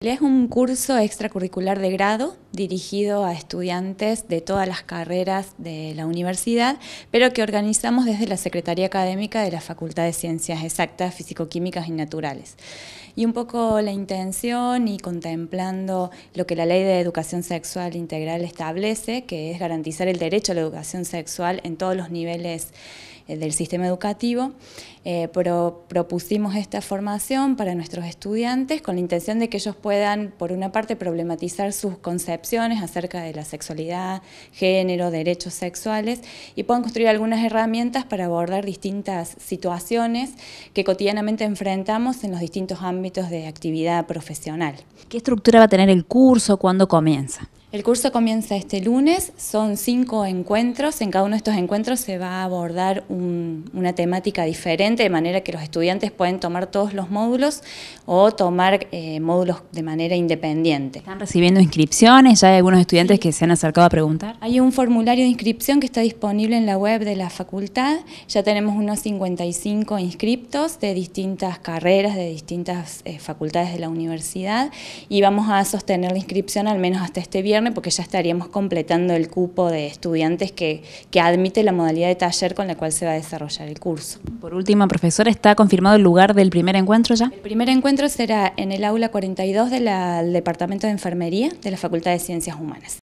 Es un curso extracurricular de grado dirigido a estudiantes de todas las carreras de la universidad, pero que organizamos desde la Secretaría Académica de la Facultad de Ciencias Exactas, Físico-Químicas y Naturales. Y un poco la intención y contemplando lo que la Ley de Educación Sexual Integral establece, que es garantizar el derecho a la educación sexual en todos los niveles eh, del sistema educativo, eh, propusimos esta formación para nuestros estudiantes con la intención de que ellos puedan, por una parte, problematizar sus conceptos acerca de la sexualidad, género, derechos sexuales y pueden construir algunas herramientas para abordar distintas situaciones que cotidianamente enfrentamos en los distintos ámbitos de actividad profesional. ¿Qué estructura va a tener el curso? cuando comienza? El curso comienza este lunes, son cinco encuentros, en cada uno de estos encuentros se va a abordar una temática diferente, de manera que los estudiantes pueden tomar todos los módulos o tomar eh, módulos de manera independiente. ¿Están recibiendo inscripciones? ¿Ya hay algunos estudiantes que se han acercado a preguntar? Hay un formulario de inscripción que está disponible en la web de la facultad, ya tenemos unos 55 inscriptos de distintas carreras, de distintas eh, facultades de la universidad y vamos a sostener la inscripción al menos hasta este viernes porque ya estaríamos completando el cupo de estudiantes que, admite la modalidad de taller con la cual se va a desarrollar el curso. Por último, profesora, ¿está confirmado el lugar del primer encuentro ya? El primer encuentro será en el aula 42 del Departamento de Enfermería de la Facultad de Ciencias Humanas.